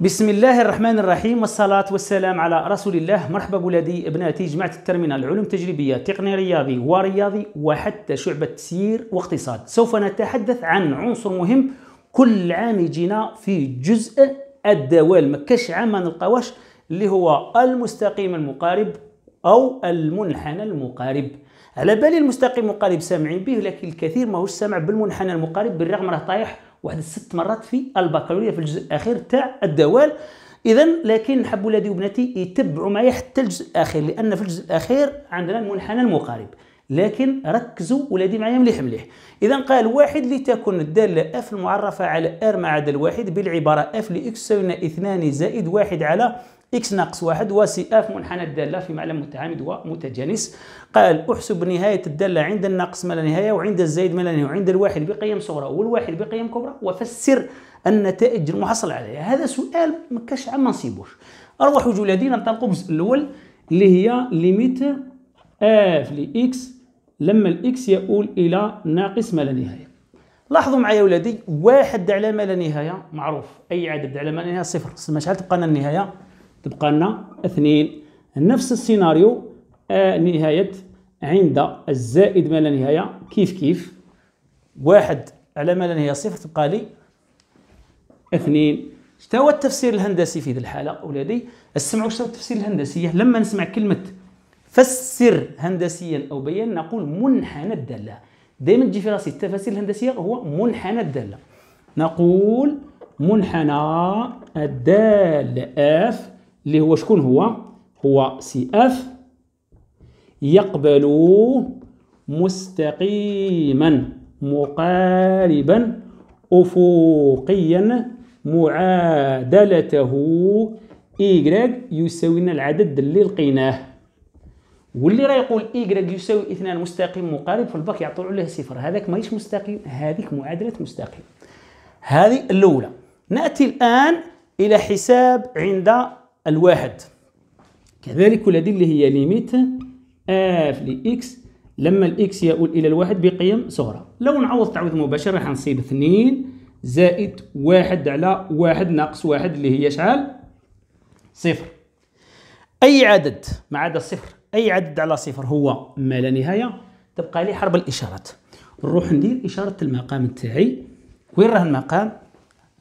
بسم الله الرحمن الرحيم والصلاة والسلام على رسول الله مرحبا بولادي ابناتي جماعة الترمينال علوم تجريبية تقني رياضي ورياضي وحتى شعبة تسيير واقتصاد سوف نتحدث عن عنصر مهم كل عام يجينا في جزء الدوال ما كاش عام ما نلقاوش اللي هو المستقيم المقارب أو المنحنى المقارب على بالي المستقيم المقارب سامعين به لكن الكثير ماهوش سامع بالمنحنى المقارب بالرغم راه طايح واحد الست مرات في البكالوريا في الجزء الاخير تاع الدوال اذا لكن نحب ولادي وبناتي يتبعوا معايا حتى الجزء الاخير لان في الجزء الاخير عندنا المنحنى المقارب لكن ركزوا ولادي معايا مليح مليح اذا قال واحد لتكن الداله اف المعرفه على ار ما عدا الواحد بالعباره اف لاكس تساوي 2 زائد واحد على إكس ناقص واحد إف منحنى الدالة في معلم متعامد ومتجانس قال أحسب نهاية الدالة عند الناقص ما لا نهاية وعند الزائد ما لا نهاية وعند الواحد بقيم صغرى والواحد بقيم كبرى وفسر النتائج المحصلة عليها هذا سؤال ما كاش عام نصيبوش أروح جولادي ننطلقوا الجزء الأول اللي هي ليميت اف لإكس لما الإكس يؤول إلى ناقص ما لا نهاية لاحظوا معايا ولادي واحد على ما لا نهاية معروف أي عدد على ما لا نهاية صفر ما شحال تبقى النهاية تبقى لنا اثنين نفس السيناريو آه نهاية عند الزائد ما لا نهاية كيف كيف واحد على ما لا نهاية صفر تبقى لي اثنين شتا هو التفسير الهندسي في ذي الحالة أولادي اسمعوا شتا هو التفسير الهندسي لما نسمع كلمة فسر هندسيا أو بيان نقول منحنى الدالة دائما تجي في راسي التفاسير الهندسية هو منحنى الدالة نقول منحنى الدالة اف اللي هو شكون هو هو سي اف يقبل مستقيما مقاربا أفقيا معادلته إيكغ يساوي لنا العدد اللي لقيناه واللي راه يقول إيكغ يساوي اثنان مستقيم مقارب في الباك يعطوا عليه صفر هذاك ماهيش مستقيم هذيك معادلة مستقيم هذه الأولى نأتي الآن إلى حساب عند الواحد كذلك كل هذه اللي هي ليميت اف لإكس لما الإكس يؤول إلى الواحد بقيم صغرى لو نعوض تعويض مباشر راح نصيب اثنين زائد واحد على واحد ناقص واحد اللي هي شحال صفر أي عدد ما عدا صفر أي عدد على صفر هو ما لا نهاية تبقى لي حرب الإشارات نروح ندير إشارة المقام تاعي وين راه المقام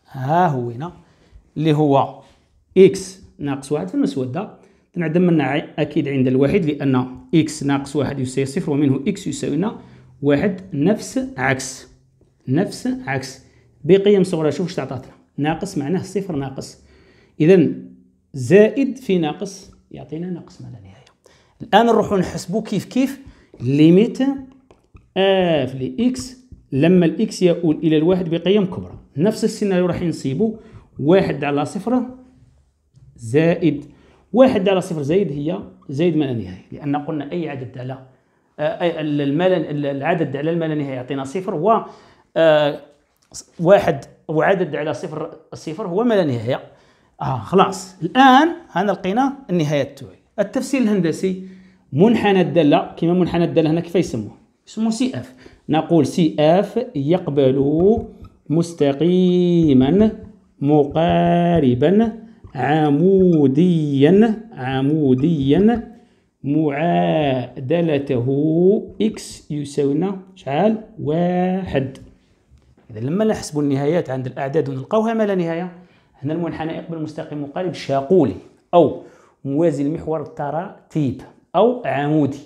ها هو هنا اللي هو إكس ناقص واحد في المسودة تنعدم منها أكيد عند الواحد لأن إكس ناقص واحد يساوي صفر ومنه إكس يساوي لنا واحد نفس عكس نفس عكس بقيم صغرى شوف واش تعطاتنا ناقص معناه صفر ناقص إذا زائد في ناقص يعطينا ناقص ما لا نهاية الآن نروحو نحسبو كيف كيف ليميت اف آه، لإكس لما الإكس يؤول إلى الواحد بقيم كبرى نفس السيناريو راح نصيبو واحد على صفر زائد واحد على صفر زائد هي زائد ما لا نهاية لأن قلنا أي عدد على آه، العدد على ما لا نهاية يعطينا صفر و آه، واحد وعدد على صفر الصفر هو ما لا نهاية آه خلاص الآن هنا لقينا النهاية التوعي التفسير الهندسي منحنى الدالة كما منحنى الدالة هنا كيف يسموه يسموه سي اف نقول سي اف يقبل مستقيما مقاربا عموديا عموديا معادلته إكس يساوينا شحال واحد إذا لما نحسبوا النهايات عند الأعداد ونلقاوها ما لا نهاية هنا المنحنى يقبل المستقيم مقارب شاقولي أو موازي المحور التراتيب أو عمودي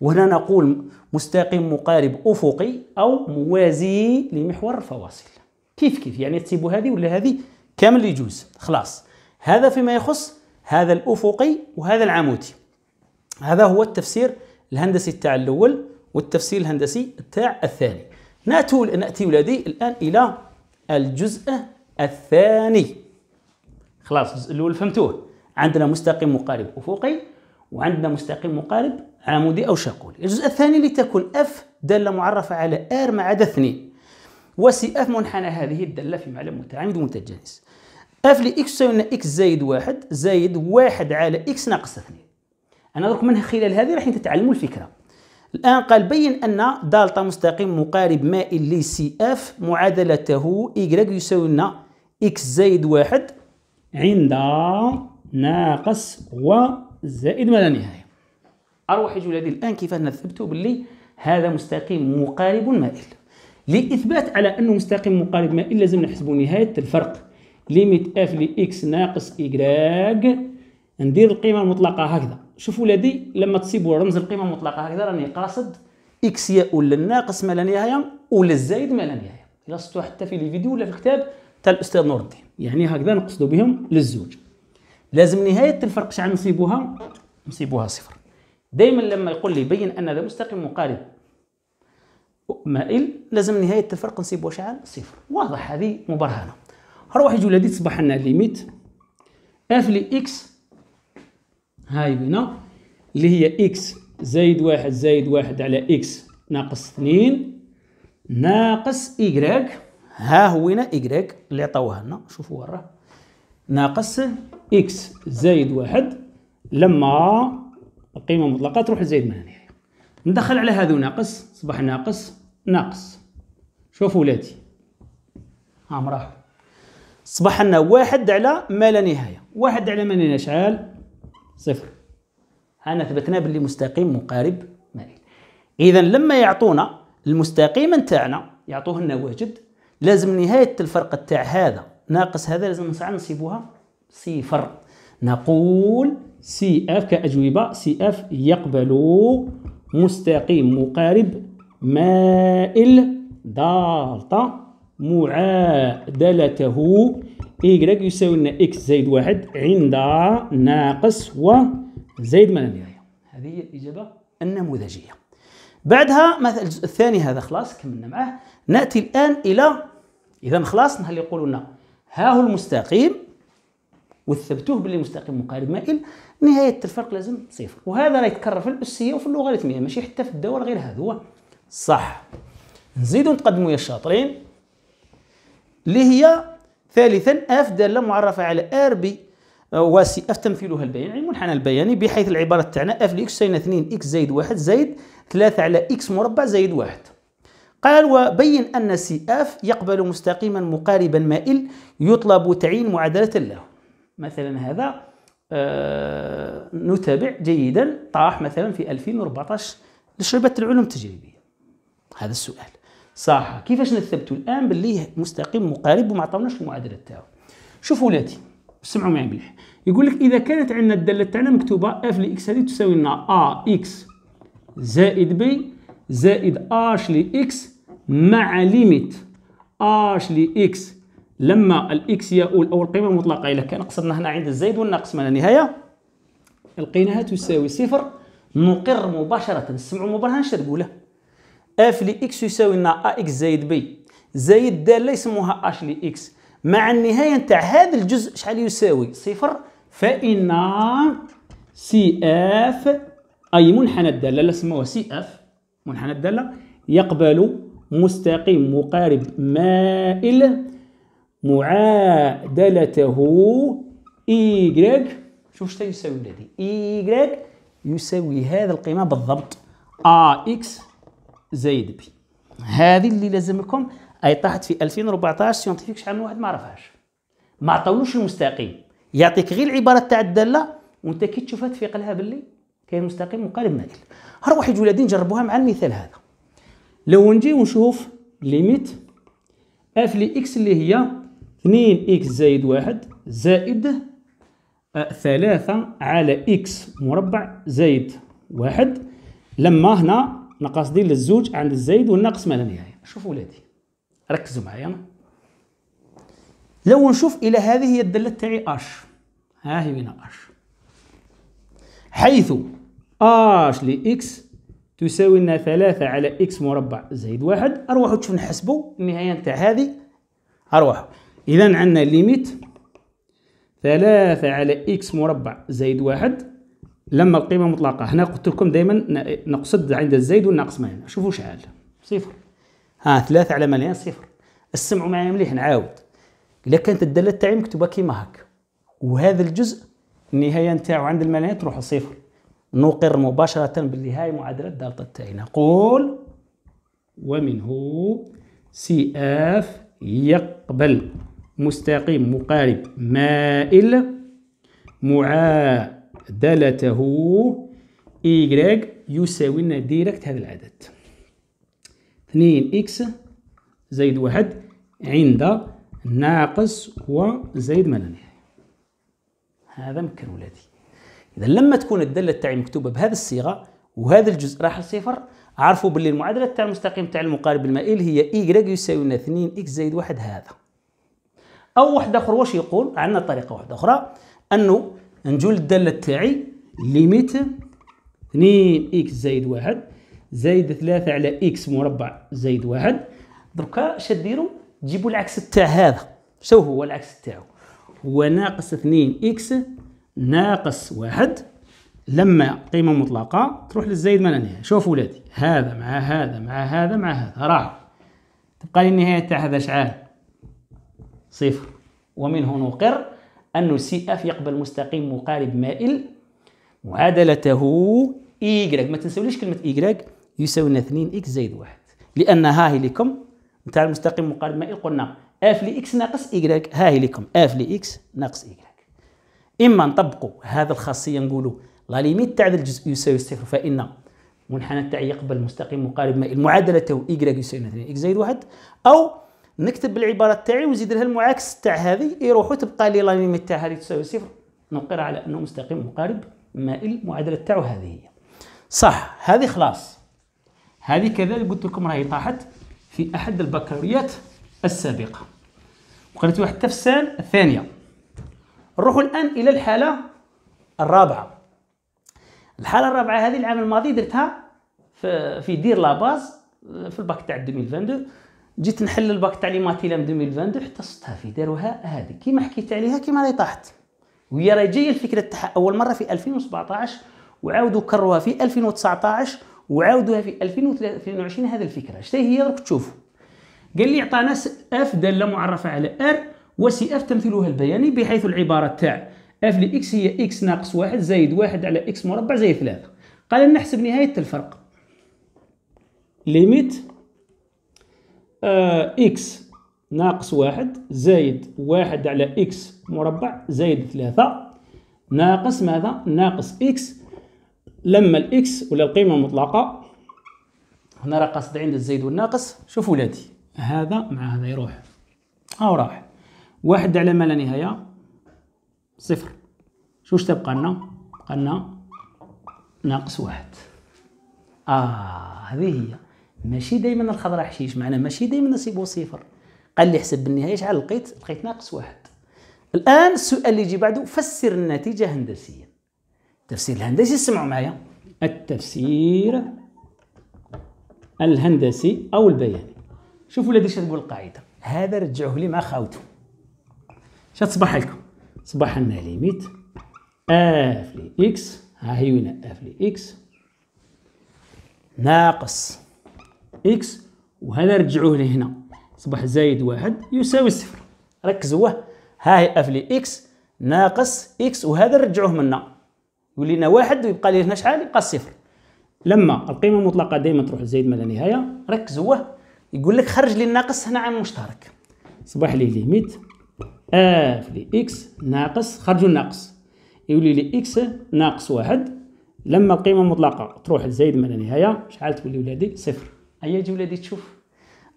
وهنا نقول مستقيم مقارب أفقي أو موازي لمحور الفواصل كيف كيف يعني تسيبوا هذه ولا هذه كامل يجوز خلاص هذا فيما يخص هذا الأفقي وهذا العمودي هذا هو التفسير الهندسي تاع الأول والتفسير الهندسي تاع الثاني نأتوا نأتي ولادي الآن إلى الجزء الثاني خلاص الجزء الأول فهمتوه عندنا مستقيم مقارب أفقي وعندنا مستقيم مقارب عمودي أو شاقولي الجزء الثاني لتكون اف دالة معرفة على ار ما عدا اثنين وسي اف منحنى هذه الدالة في معلم متعامد ومتجانس اف لي اكس تساوي لنا اكس زايد واحد زايد واحد على اكس ناقص اثنين انا درك من خلال هذه راح تتعلموا الفكره الان قال بين ان دالتا مستقيم مقارب مائل لسي اف معادلته y يساوي لنا اكس زايد واحد عند ناقص و زائد ما لا نهايه اروح جولتي الان كيف نثبتوا باللي هذا مستقيم مقارب مائل لاثبات على انه مستقيم مقارب مائل لازم نحسبوا نهايه الفرق ليميت اف اكس ناقص إيكغاك ندير القيمة المطلقة هكذا شوفوا لدي لما تصيبوا رمز القيمة المطلقة هكذا راني قاصد إكس يأول للناقص ما لا نهاية ولا الزايد ما لا نهاية إلا حتى في الفيديو ولا في الكتاب تاع الأستاذ نور الدين يعني هكذا نقصدوا بهم للزوج لازم نهاية الفرق شحال نصيبوها نصيبوها صفر دائما لما يقول لي بين أن هذا مستقيم مقارب مائل لازم نهاية الفرق نصيبوها شحال صفر واضح هذه مبرهنة هروح واحد ولادي تصبح عندنا ليميت اف لي اكس هاي هنا اللي هي اكس زايد واحد زايد واحد على اكس ناقص اثنين ناقص إيكغيك ها هو هنا إيكغيك اللي عطاوها لنا شوفوا وراه ناقص إكس زايد واحد لما القيمة المطلقة تروح لزايد ما هنا ندخل على هادو ناقص صبح ناقص ناقص شوفوا ولادي ها مراحل صبح لنا واحد على ما لا نهايه واحد على ما لا نهايه شحال صفر هنا ثبتنا باللي مستقيم مقارب مائل اذا لما يعطونا المستقيم نتاعنا يعطوه لنا واجد لازم نهايه الفرق تاع هذا ناقص هذا لازم نسعى نصيبوها صفر نقول سي اف كاجوبه سي اف يقبل مستقيم مقارب مائل دالتا معادلته y يساوي لنا x زائد واحد عند ناقص و زائد ما لا نهاية هذه هي الإجابة النموذجية بعدها مثلا الجزء الثاني هذا خلاص كملنا معه نأتي الآن إلى إذا خلاص هل يقولوا لنا ها هو المستقيم وثبتوه باللي مستقيم مقارب مائل نهاية الفرق لازم صفر وهذا راه يتكرر في الأسية وفي اللوغاريتمية ماشي حتى في الدور غير هذا هو صح نزيدوا نتقدموا يا الشاطرين اللي هي ثالثا اف داله معرفه على ار بي آه، واسي اف تمثيلها البياني المنحنى يعني البياني بحيث العباره تاعنا اف لاكس ساين 2 اكس زائد 1 زائد 3 على اكس مربع زائد 1 قال وبين ان سي اف يقبل مستقيما مقاربا مائل يطلب تعيين معادله له مثلا هذا آه نتابع جيدا طاح مثلا في 2014 لشعبه العلوم التجريبيه هذا السؤال صح كيفاش نثبتوا الان باللي مستقيم مقارب وما عطاوناش المعادله تاعو شوفوا ولاتي سمعوا معي مليح يقول لك اذا كانت عندنا الداله تاعنا مكتوبه اف لاكس هذه تساوي لنا ا اكس زائد بي زائد اش لاكس مع ليميت اش لاكس لما الاكس يؤول او القيمه المطلقه اذا كان قصدنا هنا عند الزايد والناقص من النهايه لقيناها تساوي صفر نقر مباشره نسمعوا مباشره شنو تقوله اف لإكس يساوي لنا أ إكس زايد بي زايد دالة يسموها اش لإكس مع النهاية نتاع هذا الجزء شحال يساوي صفر فإن سي اف أي منحنى الدالة سموها سي اف منحنى الدالة يقبل مستقيم مقارب مائل معادلته y شوف شتا يساوي ولادي y يساوي هذا القيمة بالضبط ا اكس زايد بي هذه اللي لازمكم اي طاحت في 2014 سيونتيفيك شحال من واحد ما عرفهاش ما عطاولوش المستقيم يعطيك غير العباره تاع الداله وانت كي تشوفها تفيق لها باللي كاين مستقيم مقارب مائل هر واحد ولادي نجربوها مع المثال هذا لو نجي ونشوف ليميت اف لي اكس اللي هي 2 اكس زائد واحد زائد آه، ثلاثة على اكس مربع زائد واحد لما هنا ناقصين للزوج عند الزايد والناقص ما لا نهايه شوف ولادي ركزوا معايا لو نشوف الى هذه هي الداله تاعي اش ها هي هنا اش حيث اش لاكس تساوي لنا ثلاثة على اكس مربع زائد واحد اروحوا تشوفوا نحسبوا النهايه نتاع هذه اروحوا اذا عندنا ليميت ثلاثة على اكس مربع زائد واحد لما القيمه مطلقه هنا قلت لكم دائما نقصد عند الزيد والناقص معنا شوفوا شحال صفر ها ثلاثة على مليان صفر استمعوا معايا مليح نعاود الا كانت الداله تاعي مكتوبه كيما هكا وهذا الجزء النهايه نتاعو عند المليان تروح صفر نقر مباشره باللي هاي معادله الدالتا تاعي نقول ومنه سي اف يقبل مستقيم مقارب مائل معادل دالته y يساوي لنا ديريكت هذا العدد 2x زائد واحد عند ناقص و زايد ما لا نهاية هذا مكر ولادي إذا لما تكون الدالة تاعي مكتوبة بهذه الصيغة وهذا الجزء راح لصفر عرفوا باللي المعادلة تاع المستقيم تاع المقارب المائل هي y يساوي لنا 2x زائد واحد هذا أو واحد آخر واش يقول عندنا طريقة واحدة أخرى أنه نجول الدالة تاعي ليميت 2 اكس زايد واحد زايد ثلاثة على اكس مربع زايد واحد دركا شديرو تجيبو العكس تاع هذا شو هو العكس تاعو هو ناقص 2 اكس ناقص واحد لما قيمة مطلقة تروح للزايد ما لا نهاية شوف ولادي هذا مع هذا مع هذا مع هذا راه تبقى لي النهاية تاع هذا شعال صفر ومنه نقر أن سي اف يقبل مستقيم مقارب مائل معادلته إيكغ ما تنسوليش كلمة إيكغ يساوي لنا 2 إكس زائد واحد لأن ها هي لكم نتاع المستقيم مقارب مائل قلنا اف لإكس ناقص إيكغ ها هي لكم اف لإكس ناقص إيكغ إما نطبقوا هذا الخاصية نقولوا لا ليميت تاع الجزء يساوي صفر فإن منحنى تاعي يقبل مستقيم مقارب مائل معادلته إيكغ يساوي 2 إكس زائد واحد أو نكتب بالعباره تاعي ونزيد لها المعاكس تاع هذه يروحوا تبقى لي لاميم تاع هذه تساوي صفر نقر على انه مستقيم مقارب مائل المعادله تاعو هذه هي صح هذه خلاص هذه كذلك قلت لكم راهي طاحت في احد البكالوريات السابقه وقريت واحد التفسير الثانيه نروحوا الان الى الحاله الرابعه الحاله الرابعه هذه العام الماضي درتها في دير لاباز في الباك تاع 2022 جيت نحل الباك تاع لي ماتيلام 2022 حتى صدتها فيه داروها هذه كيما حكيت عليها كيما راهي طاحت وهي راهي جايه الفكره تاعها اول مره في 2017 وعاودوا كروها في 2019 وعاودوها في 2023 هذه الفكره شتا هي درك تشوف قال لي عطانا اف داله معرفه على ار وسي اف تمثيلها البياني بحيث العباره تاع اف لاكس هي اكس ناقص واحد زائد واحد على اكس مربع زائد ثلاثة قال نحسب نهايه الفرق ليميت آه، إكس ناقص واحد زايد واحد على إكس مربع زايد ثلاثة ناقص ماذا؟ ناقص إكس لما الإكس ولا القيمة المطلقة هنا راه قاصد عند الزايد والناقص شوف ولادي هذا مع هذا يروح هاو راح واحد على ما لا نهاية صفر شو تبقى لنا؟ بقى لنا ناقص واحد آه هذه هي ماشي دائما الخضره حشيش معنا ماشي دائما نصيبه صفر قال لي حسب بالنهايه شحال لقيت لقيت ناقص واحد الان السؤال اللي يجي بعده فسر النتيجه هندسيا التفسير الهندسي اسمعوا معايا التفسير الهندسي او البياني شوفوا ولادي شنو تقول القاعده هذا رجعوه لي مع خاوته شتصبح لكم صباح لنا ليميت اف لي اكس ها هي وين اف لي اكس ناقص إكس وهذا رجعوه لهنا أصبح زايد واحد يساوي صفر ركزوا ها هي أف لي إكس ناقص إكس وهذا رجعوه منا ولينا واحد ويبقى لي هنا شحال يبقى صفر لما القيمة المطلقة دائما تروح لزايد ما لا نهاية ركزوا يقول لك خرج لي الناقص هنا عن المشترك صباح لي ليميت اف لي اكس ناقص خرجوا الناقص يولي لي اكس ناقص واحد لما القيمه المطلقه تروح لزايد ما لا نهايه شحال تولي ولادي صفر هيا جي ولادي تشوف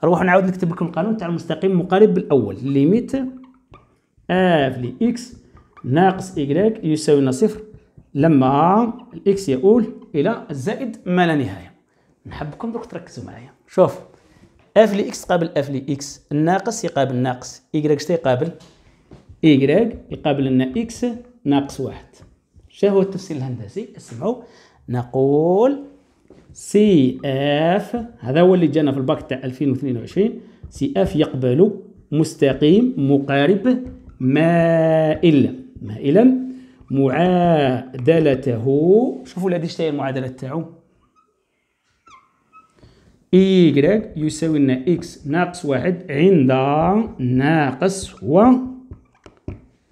نروح نعاود نكتب لكم القانون تاع المستقيم مقارب بالاول ليميت اف لي اكس ناقص y يساوي لنا صفر لما الاكس يؤول الى الزائد ما لا نهايه نحبكم دوك تركزوا معايا شوف اف لي اكس قابل اف لي اكس الناقص يقابل ناقص y شتا يقابل y يقابل لنا اكس ناقص واحد شنو هو التفسير الهندسي اسمعوا نقول سي اف هذا هو اللي جانا في الباك تاع 2022 سي اف يقبل مستقيم مقارب مائل مائلا معادلته شوفوا لهذه شتا المعادله تاعو اي يساوي لنا اكس ناقص واحد عند ناقص و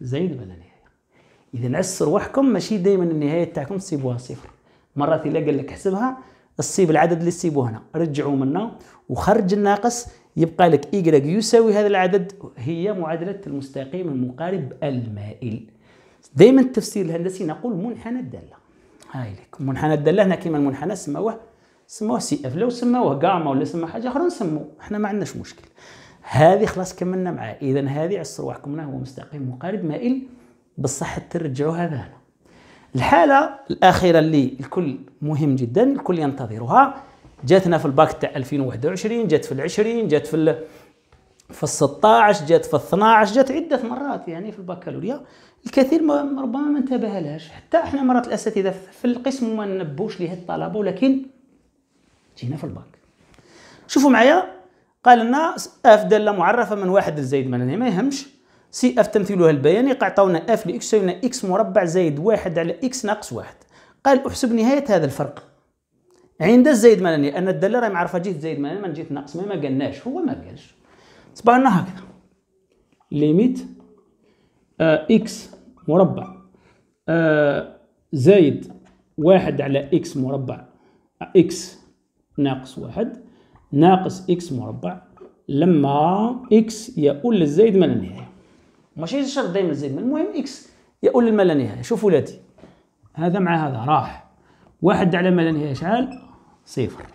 زائد بلا نهاية إذا عسر روحكم ماشي دايما النهاية تاعكم تسيبوها صفر مرات إلا قال لك حسبها الصيب العدد اللي سيبوه هنا رجعوا منه وخرج الناقص يبقى لك y يساوي هذا العدد هي معادلة المستقيم المقارب المائل دائما التفسير الهندسي نقول منحنى الدالة هاي لك منحنى الدالة هنا كيما المنحنى سموه سموه سي اف لو سموه جاما ولا سموه حاجة أخرى نسموه احنا ما عندناش مشكل هذه خلاص كملنا معاه إذا هذه عصر روحكم هو مستقيم مقارب مائل بصح ترجعوها هذا هنا الحاله الاخيره اللي الكل مهم جدا الكل ينتظرها جاتنا في الباك تاع 2021 جات في ال 20 جات في ال في ال 16 جات في ال 12 جات عده مرات يعني في البكالوريا الكثير ما ربما ما انتبه لهاش حتى احنا مرات الاساتذه في القسم ما نبوش ليه الطلبه ولكن جينا في الباك شوفوا معايا قال لنا اف داله معرفه من واحد لزايد ما يهمش سي اف تمثيلها البياني قعطونا اف لاكس يساوينا اكس مربع زائد واحد على اكس ناقص واحد قال احسب نهاية هذا الفرق عند الزايد مالني لأن الدالة راهي معرفة جهة زايد مالني من جهة ناقص ما قالناش هو ما قالش صبرنا هكذا ليميت آه، اكس مربع آه، زايد واحد على اكس مربع اكس ناقص واحد ناقص اكس مربع لما اكس يؤول للزايد مال النهايه ماشي الشرط دائما زائد المهم اكس يؤول للما لا نهايه شوف ولادي هذا مع هذا راح واحد على ما لا نهايه شحال صفر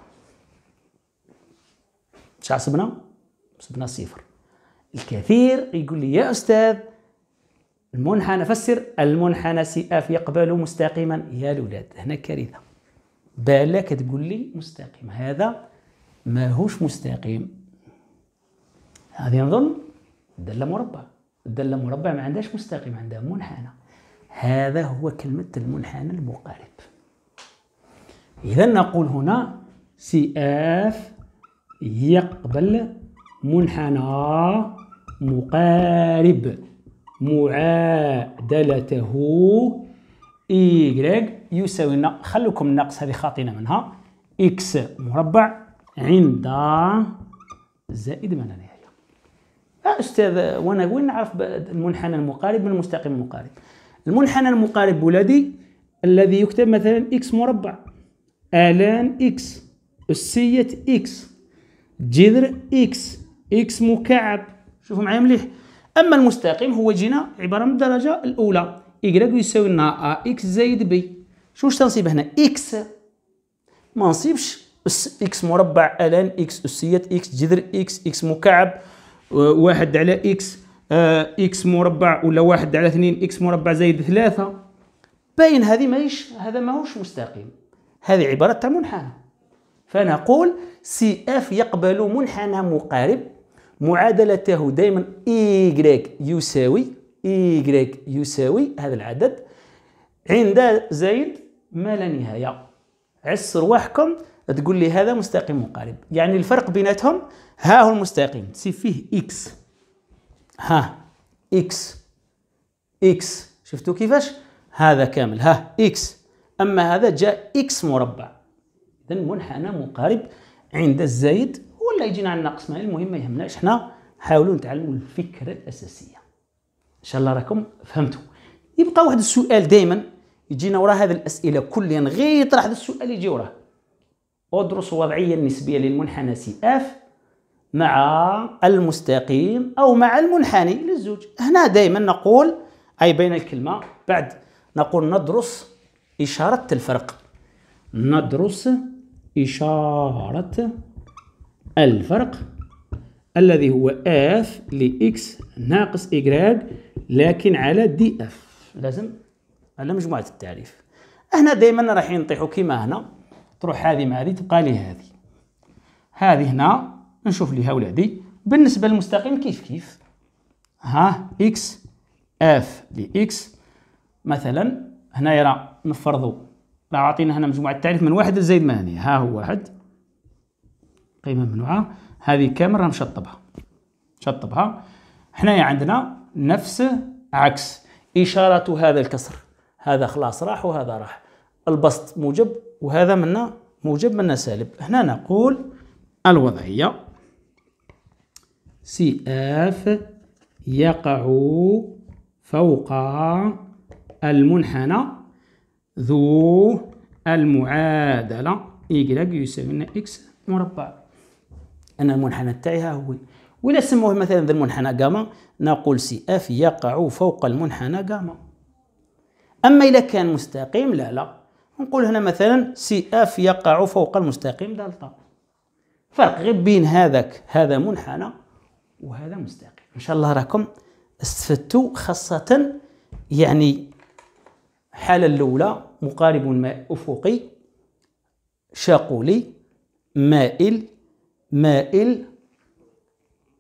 شحال صبنا صبنا صفر الكثير يقول لي يا استاذ المنحنى فسر المنحنى سي اف يقبل مستقيما يا الاولاد هنا كارثه بالك تقول لي مستقيم هذا ماهوش مستقيم هذه نظن داله مربع الدالة مربع ما عندهاش مستقيم عندها منحنى هذا هو كلمة المنحنى المقارب إذا نقول هنا سي اف يقبل منحنى مقارب معادلته إيكغيك يساوي خلوكم النقص هذه خاطئة منها إكس مربع عند زائد منانية استاذ وانا وين نعرف المنحنى المقارب من المستقيم المقارب المنحنى المقارب ولدي الذي يكتب مثلا اكس مربع الان اكس اسيه اكس جذر اكس اكس مكعب شوفوا معايا مليح اما المستقيم هو جينا عباره من الدرجه الاولى y يساوي لنا ا اكس زائد بي شو واش تنصيب هنا اكس ما نصيبش اكس مربع الان اكس اسيه اكس جذر اكس اكس مكعب واحد على إكس آه إكس مربع ولا واحد على اثنين إكس مربع زائد ثلاثة باين هذه ماهيش هذا ماهوش مستقيم هذه عبارة تاع منحنى فنقول سي اف يقبل منحنى مقارب معادلته دائما ايكغيك يساوي ايكغيك يساوي هذا العدد عند زائد ما لا نهاية عسر واحكم تقول لي هذا مستقيم مقارب يعني الفرق بيناتهم ها هو المستقيم سي فيه اكس ها اكس اكس شفتوا كيفاش هذا كامل ها اكس اما هذا جاء اكس مربع اذا منحنى مقارب عند الزايد ولا يجينا النقص ما المهم ما يهمناش حنا حاولوا نتعلموا الفكره الاساسيه ان شاء الله راكم فهمتوا يبقى واحد السؤال دائما يجينا وراء هذه الاسئله كليا غير يطرح هذا السؤال يجي وراه أدرس وضعية نسبية للمنحنى سي اف مع المستقيم أو مع المنحني للزوج هنا دائما نقول أي بين الكلمة بعد نقول ندرس إشارة الفرق ندرس إشارة الفرق الذي هو اف لإكس ناقص إيكغاك لكن على دي اف لازم على مجموعة التعريف هنا دائما راح ينطيحوا كما هنا تروح هذه مع هذه تبقى لي هذه هذه هنا نشوف ليها ولادي بالنسبة للمستقيم كيف كيف ها اكس اف لاكس مثلا هنا يرى نفرضوا راه عطينا هنا مجموعة التعريف من واحد لزايد هنا ها هو واحد قيمة ممنوعة هذه كامل راه مشطبها شطبها حنايا عندنا نفس عكس إشارة هذا الكسر هذا خلاص راح وهذا راح البسط موجب وهذا منا موجب منا سالب هنا نقول الوضعية سي اف يقع فوق المنحنى ذو المعادلة إيكغيك يساوي لنا اكس مربع أنا المنحنى تاعي ها هو وإذا سموه مثلا ذا المنحنى جاما نقول سي اف يقع فوق المنحنى جاما أما إذا كان مستقيم لا لا نقول هنا مثلا سي اف يقع فوق المستقيم دلتا فرق غير بين هذاك هذا منحنى وهذا مستقيم ان شاء الله راكم استفدتوا خاصه يعني الحاله الاولى مقارب ماء افقي شاقولي مائل مائل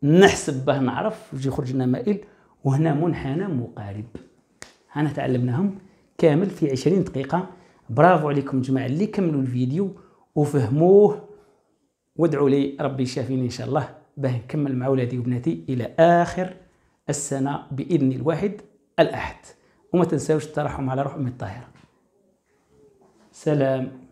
نحسب باه نعرف يجي يخرج لنا مائل وهنا منحنى مقارب هنا تعلمناهم كامل في 20 دقيقه برافو عليكم جماعه اللي كملوا الفيديو وفهموه وادعوا لي ربي يشافيني ان شاء الله باه نكمل مع ولادي وبناتي الى اخر السنه باذن الواحد الاحد وما تنساوش الترحم على روح امي الطاهره سلام